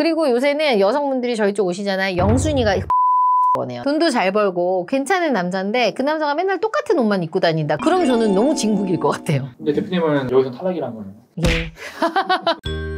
그리고 요새는 여성분들이 저희 쪽 오시잖아요. 영순이가 거네요. 돈도 잘 벌고 괜찮은 남자인데 그 남자가 맨날 똑같은 옷만 입고 다닌다. 그럼 저는 너무 진국일 것 같아요. 근데 대표님은 여기서 탈락이란 거예요. 예.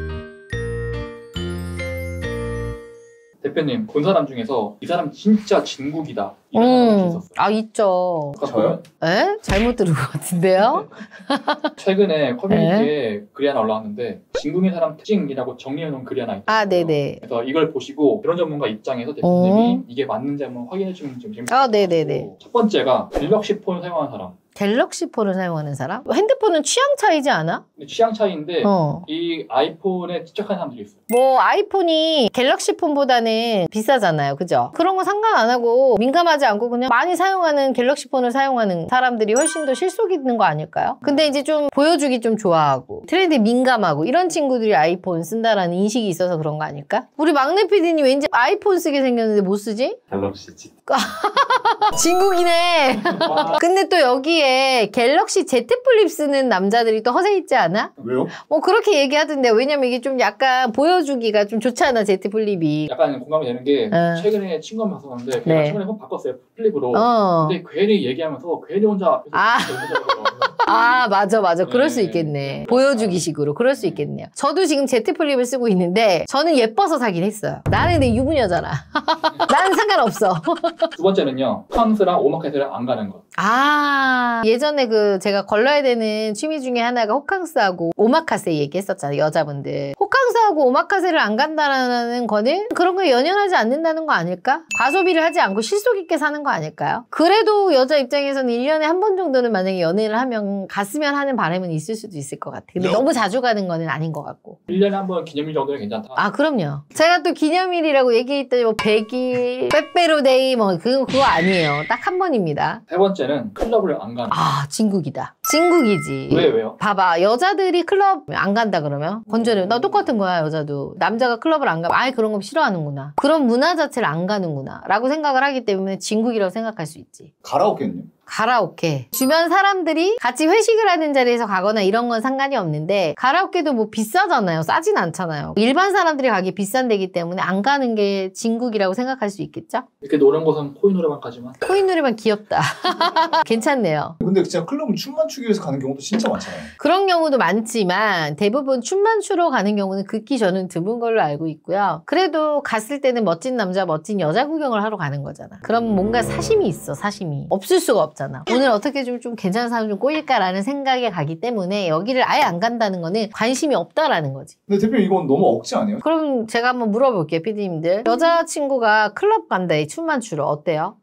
대표님 본 사람 중에서 이 사람 진짜 진국이다 음. 아 있죠. 저요? 에? 잘못 들은 것 같은데요? 네. 최근에 커뮤니티에 글이 하나 올라왔는데 진국인 사람 특징이라고 정리해놓은 글이 하나 있어요. 아 네네. 네. 그래서 이걸 보시고 그런 전문가 입장에서 대표님이 어. 이게 맞는지 한번 확인해주면 좀 재밌을 아, 것 네, 같고 아 네네네. 첫 번째가 빌럭시폰 사용하는 사람. 갤럭시 폰을 사용하는 사람? 핸드폰은 취향 차이지 않아? 네, 취향 차이인데 어. 이 아이폰에 집착하는 사람들이 있어요. 뭐 아이폰이 갤럭시 폰보다는 비싸잖아요. 그죠? 그런 거 상관 안 하고 민감하지 않고 그냥 많이 사용하는 갤럭시 폰을 사용하는 사람들이 훨씬 더 실속 있는 거 아닐까요? 근데 이제 좀 보여주기 좀 좋아하고 트렌드에 민감하고 이런 친구들이 아이폰 쓴다라는 인식이 있어서 그런 거 아닐까? 우리 막내 PD님 왠지 아이폰 쓰게 생겼는데 못 쓰지? 갤럭시 지 진국이네. 근데 또 여기에 갤럭시 Z 플립 쓰는 남자들이 또 허세 있지 않아? 왜요? 뭐 그렇게 얘기하던데 왜냐면 이게 좀 약간 보여주기가 좀 좋잖아 Z 플립이. 약간 공감이 되는 게 어. 최근에 친구 한 봐서 봤는데 네. 최근에 폰 바꿨어요 플립으로. 어. 근데 괜히 얘기하면서 괜히 혼자. 아. 아 맞아 맞아 그럴 수 네. 있겠네 보여주기식으로 그럴 수 있겠네요 저도 지금 제트플립을 쓰고 있는데 저는 예뻐서 사긴 했어요 나는 내 유부녀잖아 나는 상관없어 두 번째는요 펀스랑 오마켓을 안 가는 것아 예전에 그 제가 걸러야 되는 취미 중에 하나가 호캉스하고 오마카세 얘기했었잖아요 여자분들 호캉스 하고 오마카세를 안 간다는 거는 그런 거에 연연하지 않는다는 거 아닐까? 과소비를 하지 않고 실속 있게 사는 거 아닐까요? 그래도 여자 입장에서는 1년에 한 번 정도는 만약에 연애를 하면 갔으면 하는 바람은 있을 수도 있을 것 같아요. 근데 네. 너무 자주 가는 거는 아닌 것 같고. 1년에 한 번 기념일 정도는 괜찮다. 아 그럼요. 제가 또 기념일이라고 얘기했더니 뭐 100일, 빼빼로데이 뭐 그거, 그거 아니에요. 딱 한 번입니다. 세 번째는 클럽을 안 가는 아 진국이다. 진국이지. 왜 왜요? 봐봐 여자들이 클럽 안 간다 그러면 건전해요나 똑같은 거야. 여자도 남자가 클럽을 안 가면 아예 그런 거 싫어하는구나 그런 문화 자체를 안 가는구나 라고 생각을 하기 때문에 진국이라고 생각할 수 있지 가라오케는요? 가라오케. 주변 사람들이 같이 회식을 하는 자리에서 가거나 이런 건 상관이 없는데 가라오케도 뭐 비싸잖아요. 싸진 않잖아요. 일반 사람들이 가기 비싼 데기 때문에 안 가는 게 진국이라고 생각할 수 있겠죠? 이렇게 노란 것은 코인 노래방까지만. 코인 노래방 귀엽다. 괜찮네요. 근데 진짜 클럽은 춤만 추기 위해서 가는 경우도 진짜 많잖아요. 그런 경우도 많지만 대부분 춤만 추러 가는 경우는 극히 저는 드문 걸로 알고 있고요. 그래도 갔을 때는 멋진 남자, 멋진 여자 구경을 하러 가는 거잖아. 그럼 뭔가 사심이 있어, 사심이. 없을 수가 없어. 없잖아. 오늘 어떻게 좀, 좀 괜찮은 사람 좀 꼬일까라는 생각에 가기 때문에 여기를 아예 안 간다는 거는 관심이 없다라는 거지. 근데 대표님 이건 너무 억지 아니에요? 그럼 제가 한번 물어볼게요, 피디님들. 여자친구가 클럽 간다, 이 춤만 추러. 어때요?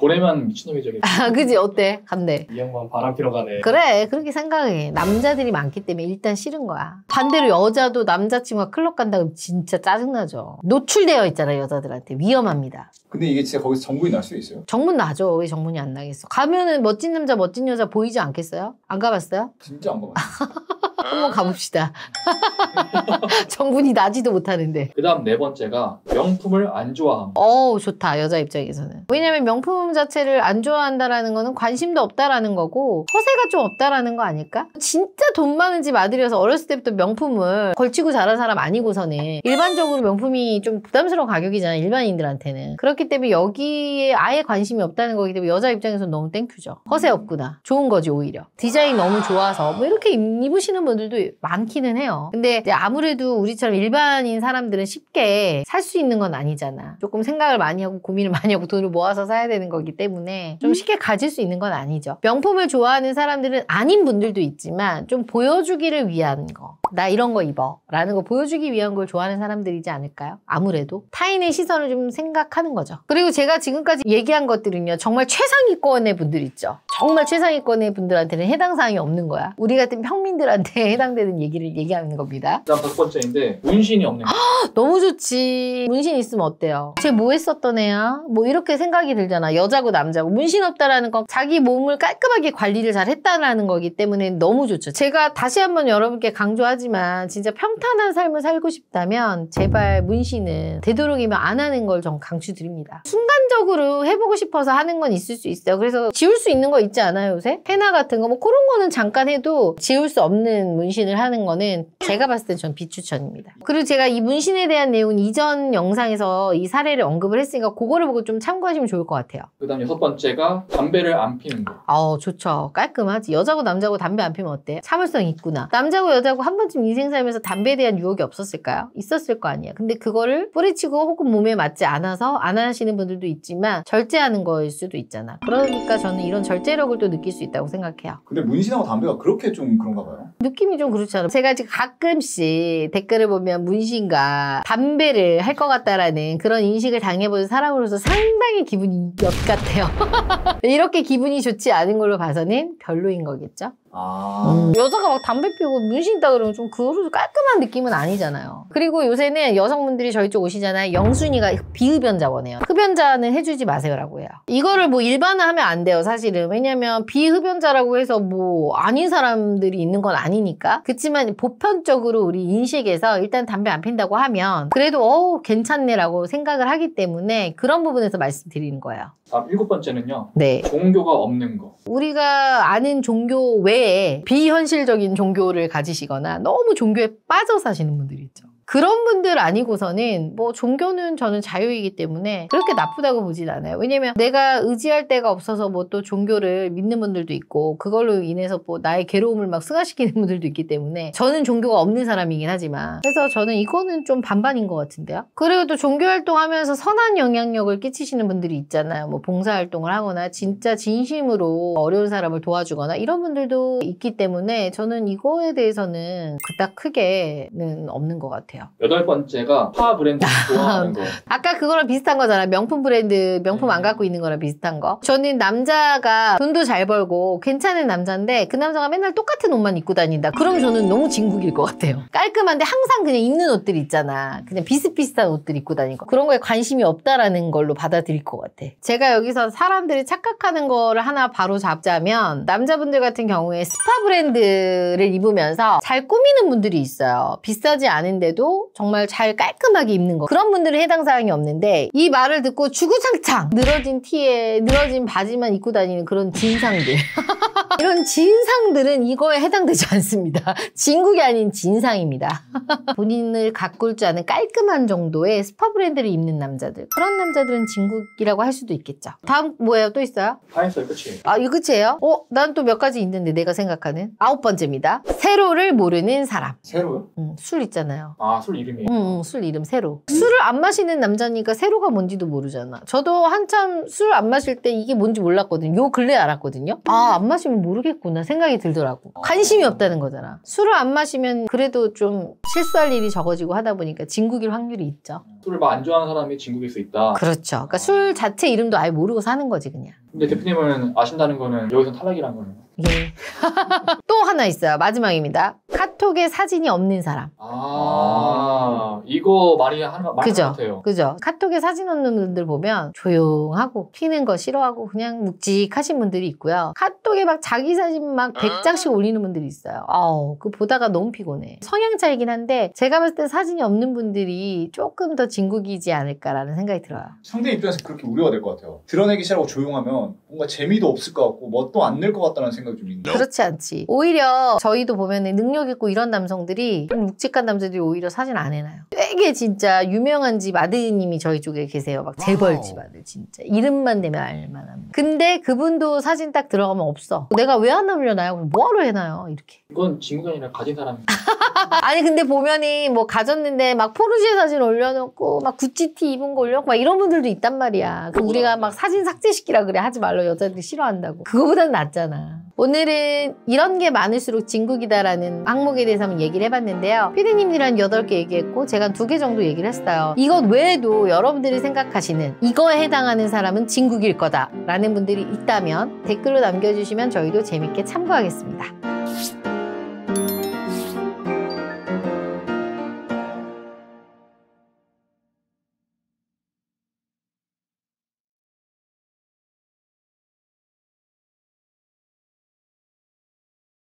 올해만 미친놈이 저기. 아, 그지? 어때? 간대. 이 양반 바람 피러 가네. 그래, 그렇게 생각해. 남자들이 많기 때문에 일단 싫은 거야. 반대로 여자도 남자친구가 클럽 간다 그러면 진짜 짜증나죠. 노출되어 있잖아요, 여자들한테. 위험합니다. 근데 이게 진짜 거기서 정분이 날 수 있어요? 정문 나죠. 왜정문이안 나겠어? 가면은 멋진 남자, 멋진 여자 보이지 않겠어요? 안 가봤어요? 진짜 안 가봤어요. 한번 가봅시다. 정분이 나지도 못하는데. 그 다음 네 번째가 명품을 안 좋아함. 어 좋다. 여자 입장에서는. 왜냐면 명품 자체를 안 좋아한다라는 거는 관심도 없다라는 거고 허세가 좀 없다라는 거 아닐까? 진짜 돈 많은 집 아들이어서 어렸을 때부터 명품을 걸치고 자란 사람 아니고서는 일반적으로 명품이 좀 부담스러운 가격이잖아. 일반인들한테는. 그렇기 때문에 여기에 아예 관심이 없다는 거기 때문에 여자 입장에서는 너무 땡큐죠. 허세 없구나. 좋은 거지 오히려. 디자인 너무 좋아서 뭐 이렇게 입으시는 분 분들도 많기는 해요. 근데 아무래도 우리처럼 일반인 사람들은 쉽게 살 수 있는 건 아니잖아. 조금 생각을 많이 하고 고민을 많이 하고 돈을 모아서 사야 되는 거기 때문에 좀 쉽게 가질 수 있는 건 아니죠. 명품을 좋아하는 사람들은 아닌 분들도 있지만 좀 보여주기를 위한 거. 나 이런 거 입어. 라는 거 보여주기 위한 걸 좋아하는 사람들이지 않을까요? 아무래도. 타인의 시선을 좀 생각하는 거죠. 그리고 제가 지금까지 얘기한 것들은요. 정말 최상위권의 분들 있죠. 정말 최상위권의 분들한테는 해당 사항이 없는 거야. 우리 같은 평민들한테 에 해당되는 얘기를 얘기하는 겁니다. 다음 첫 번째인데 문신이 없네 거. 아, 너무 좋지. 문신 있으면 어때요? 쟤 뭐 했었던 애야? 뭐 이렇게 생각이 들잖아. 여자고 남자고. 문신 없다라는 건 자기 몸을 깔끔하게 관리를 잘 했다라는 거기 때문에 너무 좋죠. 제가 다시 한번 여러분께 강조하지만 진짜 평탄한 삶을 살고 싶다면 제발 문신은 되도록이면 안 하는 걸 전 강추드립니다. 순간적으로 해보고 싶어서 하는 건 있을 수 있어요. 그래서 지울 수 있는 거 있지 않아요, 요새? 헤나 같은 거 뭐 그런 거는 잠깐 해도 지울 수 없는 문신을 하는 거는 제가 봤을 때전 비추천입니다. 그리고 제가 이 문신에 대한 내용은 이전 영상에서 이 사례를 언급을 했으니까 그거를 보고 좀 참고하시면 좋을 것 같아요. 그 다음 여섯 번째가 담배를 안 피는 거. 아우 좋죠. 깔끔하지. 여자고 남자고 담배 안 피면 어때? 참을성 있구나. 남자고 여자고 한 번쯤 인생 살면서 담배에 대한 유혹이 없었을까요? 있었을 거 아니에요. 근데 그거를 뿌리치고 혹은 몸에 맞지 않아서 안 하시는 분들도 있지만 절제하는 거일 수도 있잖아. 그러니까 저는 이런 절제력을 또 느낄 수 있다고 생각해요. 근데 문신하고 담배가 그렇게 좀 그런가 봐요. 느낌이 좀 그렇지 않아요? 제가 지금 가끔씩 댓글을 보면 문신과 담배를 할 것 같다라는 그런 인식을 당해본 사람으로서 상당히 기분이 엿 같아요. 이렇게 기분이 좋지 않은 걸로 봐서는 별로인 거겠죠? 아. 음. 여자가 막 담배 피우고 문신 있다 그러면 좀그거로 깔끔한 느낌은 아니잖아요. 그리고 요새는 여성분들이 저희 쪽 오시잖아요. 영순이가 비흡연자 원해요. 흡연자는 해주지 마세요라고 해요. 이거를 뭐 일반화하면 안 돼요, 사실은. 왜냐면 비흡연자라고 해서 뭐 아닌 사람들이 있는 건 아니니까. 그렇지만 보편적으로 우리 인식에서 일단 담배 안 핀다고 하면 그래도 어 괜찮네라고 생각을 하기 때문에 그런 부분에서 말씀드리는 거예요. 아, 일곱 번째는요. 네. 종교가 없는 거. 우리가 아는 종교 외에 외에 비현실적인 종교를 가지시거나 너무 종교에 빠져 사시는 분들이 있죠. 그런 분들 아니고서는 뭐 종교는 저는 자유이기 때문에 그렇게 나쁘다고 보진 않아요. 왜냐면 내가 의지할 데가 없어서 뭐 또 종교를 믿는 분들도 있고 그걸로 인해서 뭐 나의 괴로움을 막 승화시키는 분들도 있기 때문에 저는 종교가 없는 사람이긴 하지만 그래서 저는 이거는 좀 반반인 것 같은데요. 그리고 또 종교활동하면서 선한 영향력을 끼치시는 분들이 있잖아요. 뭐 봉사활동을 하거나 진짜 진심으로 어려운 사람을 도와주거나 이런 분들도 있기 때문에 저는 이거에 대해서는 그닥 크게는 없는 것 같아요. 같아요. 여덟 번째가 파 브랜드 좋아하는 거. 아까 그거랑 비슷한 거잖아. 명품 브랜드, 명품 음. 안 네. 갖고 있는 거랑 비슷한 거. 저는 남자가 돈도 잘 벌고 괜찮은 남자인데 그 남자가 맨날 똑같은 옷만 입고 다닌다. 그럼 저는 너무 진국일 것 같아요. 깔끔한데 항상 그냥 입는 옷들 있잖아. 그냥 비슷비슷한 옷들 입고 다니고 그런 거에 관심이 없다라는 걸로 받아들일 것 같아. 제가 여기서 사람들이 착각하는 거를 하나 바로 잡자면 남자분들 같은 경우에 스파 브랜드를 입으면서 잘 꾸미는 분들이 있어요. 비싸지 않은데도 정말잘 깔끔하게 입는 거 그런 분들은 해당 사항이 없는데 이 말을 듣고 주구장창 늘어진 티에 늘어진 바지만 입고 다니는 그런 진상들 이런 진상들은 이거에 해당되지 않습니다. 진국이 아닌 진상입니다. 본인을 가꿀 줄 아는 깔끔한 정도의 스파 브랜드를 입는 남자들. 그런 남자들은 진국이라고 할 수도 있겠죠. 다음 뭐예요? 또 있어요? 다 했어요. 끝이 아, 이거 끝이에요? 어? 난 또 몇 가지 있는데 내가 생각하는. 아홉 번째입니다. 세로를 모르는 사람. 세로요? 음, 술 있잖아요. 아, 술 이름이에요? 응, 응, 술 이름 세로. 음. 술을 안 마시는 남자니까 세로가 뭔지도 모르잖아. 저도 한참 술 안 마실 때 이게 뭔지 몰랐거든요. 요 근래 알았거든요. 아, 안 마시면 뭐 모르겠구나 생각이 들더라고. 어. 관심이 없다는 거잖아. 술을 안 마시면 그래도 좀 실수할 일이 적어지고 하다 보니까 진국일 확률이 있죠. 술을 막안 뭐 좋아하는 사람이 진국일 수 있다. 그렇죠. 그러니까 어. 술 자체 이름도 아예 모르고 사는 거지 그냥. 근데 대표님은 아신다는 거는 여기서 탈락이란 거는 예. 또 하나 있어요. 마지막입니다. 카톡에 사진이 없는 사람. 아. 이거 말이 하나 말 그죠? 같아요. 그죠. 카톡에 사진 올는 분들 보면 조용하고 튀는 거 싫어하고 그냥 묵직하신 분들이 있고요. 카톡에 막 자기 사진 막 100장씩 아. 올리는 분들이 있어요. 아우, 그 보다가 너무 피곤해. 성향 차이긴 한데 제가 봤을 때 사진이 없는 분들이 조금 더 진국이지 않을까라는 생각이 들어요. 상대 입장에서 그렇게 우려가 될 것 같아요. 드러내기 싫어하고 조용하면 뭔가 재미도 없을 것 같고 멋도 안낼것 같다는 생각이 좀 있는데. 그렇지 않지. 오히려 저희도 보면 능력 있고 이런 남성들이 좀 묵직한 남자들이 오히려 사진 안 해요. 해놔요. 되게 진짜 유명한 집 아드님이 저희 쪽에 계세요. 막 재벌 집 아들 진짜. 이름만 내면 알만한. 근데 그분도 사진 딱 들어가면 없어. 내가 왜 안 남려놔요? 뭐하러 해놔요? 이렇게. 이건 지금이 아니라 가진 사람입니다 아니 근데 보면이 뭐 가졌는데 막 포르쉐 사진 올려놓고 막 구찌티 입은 거 올려놓고 막 이런 분들도 있단 말이야. 우리가 막 사진 삭제시키라 그래. 하지 말라 여자들이 싫어한다고. 그거보단 낫잖아. 오늘은 이런 게 많을수록 진국이다라는 항목에 대해서 한번 얘기를 해봤는데요. 피디님들한 8개 얘기했고 제가 2개 정도 얘기를 했어요. 이것 외에도 여러분들이 생각하시는 이거에 해당하는 사람은 진국일 거다라는 분들이 있다면 댓글로 남겨주시면 저희도 재밌게 참고하겠습니다.